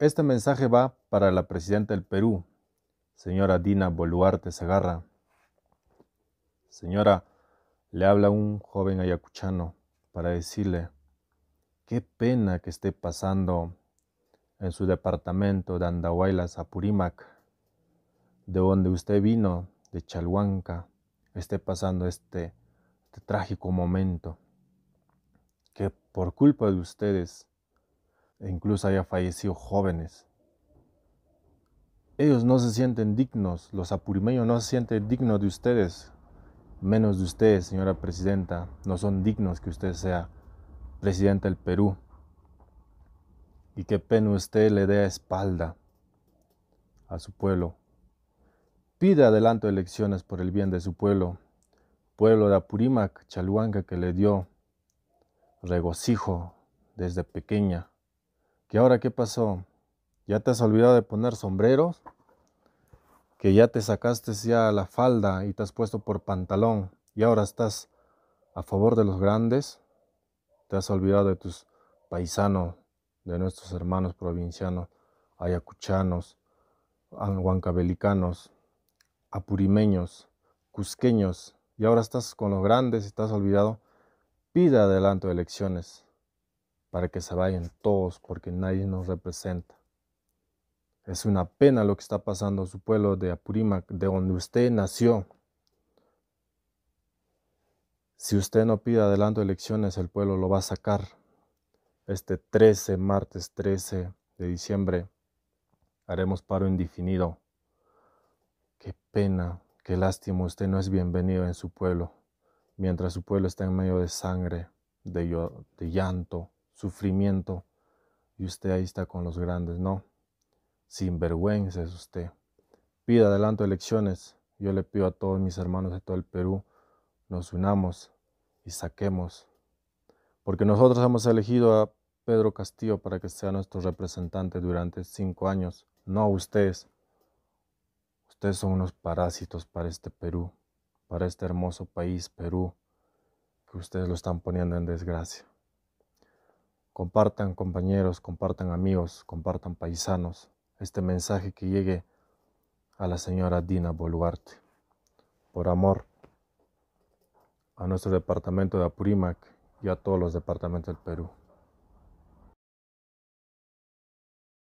Este mensaje va para la presidenta del Perú, señora Dina Boluarte Segarra. Señora, le habla un joven ayacuchano para decirle, qué pena que esté pasando en su departamento de Andahuaylas, Apurímac, de donde usted vino, de Chalhuanca, esté pasando este, este trágico momento, que por culpa de ustedes e incluso haya fallecido jóvenes. Ellos no se sienten dignos, los apurimeños no se sienten dignos de ustedes, menos de ustedes, señora presidenta. No son dignos que usted sea presidenta del Perú. Y qué pena usted le dé espalda a su pueblo. Pide adelanto elecciones por el bien de su pueblo, pueblo de Apurímac, Chalhuanca, que le dio regocijo desde pequeña. ¿Y ahora qué pasó? ¿Ya te has olvidado de poner sombreros? ¿Que ya te sacaste ya la falda y te has puesto por pantalón y ahora estás a favor de los grandes? ¿Te has olvidado de tus paisanos, de nuestros hermanos provincianos, ayacuchanos, huancabelicanos, apurimeños, cusqueños, y ahora estás con los grandes y estás olvidado, Pide adelanto elecciones para que se vayan todos porque nadie nos representa. Es una pena lo que está pasando en su pueblo de Apurímac, de donde usted nació. Si usted no pide adelanto elecciones, el pueblo lo va a sacar. Este 13, martes 13 de diciembre, haremos paro indefinido. Qué pena, qué lástima, usted no es bienvenido en su pueblo, mientras su pueblo está en medio de sangre, de, de llanto, sufrimiento y usted ahí está con los grandes, no. Sinvergüenza es usted. Pida adelanto elecciones. Yo le pido a todos mis hermanos de todo el Perú, nos unamos y saquemos. Porque nosotros hemos elegido a Pedro Castillo para que sea nuestro representante durante cinco años, no a ustedes. Ustedes son unos parásitos para este Perú, para este hermoso país Perú, que ustedes lo están poniendo en desgracia. Compartan compañeros, compartan amigos, compartan paisanos este mensaje que llegue a la señora Dina Boluarte. Por amor a nuestro departamento de Apurímac y a todos los departamentos del Perú.